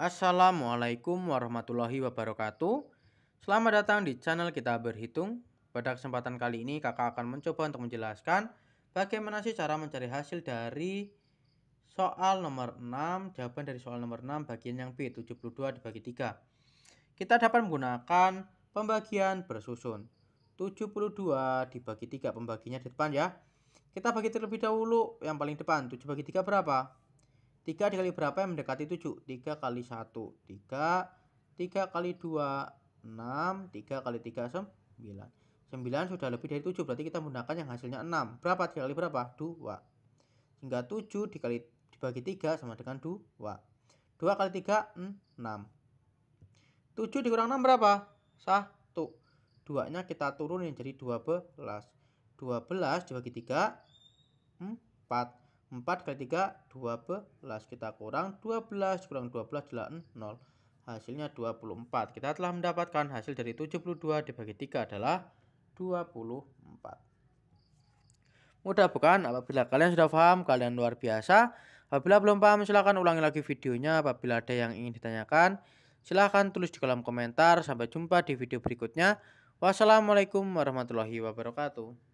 Assalamualaikum warahmatullahi wabarakatuh. Selamat datang di channel kita berhitung. Pada kesempatan kali ini kakak akan mencoba untuk menjelaskan bagaimana sih cara mencari hasil dari soal nomor 6, jawaban dari soal nomor 6 bagian yang B 72 dibagi 3. Kita dapat menggunakan pembagian bersusun. 72 dibagi 3 pembaginya di depan ya. Kita bagi terlebih dahulu yang paling depan 7 bagi 3 berapa? 3 dikali berapa yang mendekati 7? 3 kali 1, 3, 3 kali 2, 6, 3 kali 3, 9. 9 sudah lebih dari 7, berarti kita menggunakan yang hasilnya 6. Berapa dikali berapa? 2. Sehingga 7 dikali, dibagi 3 sama dengan 2. 2 kali 3, 6. 7 dikurang 6 berapa? 1. 2-nya kita turunin jadi 12. 12 dibagi 3, 4. 4 kali 3 12 kita kurang 12 kurang 12 adalah 0 hasilnya 24 kita telah mendapatkan hasil dari 72 dibagi 3 adalah 24 mudah bukan apabila kalian sudah paham kalian luar biasa apabila belum paham silahkan ulangi lagi videonya apabila ada yang ingin ditanyakan silahkan tulis di kolom komentar sampai jumpa di video berikutnya wassalamualaikum warahmatullahi wabarakatuh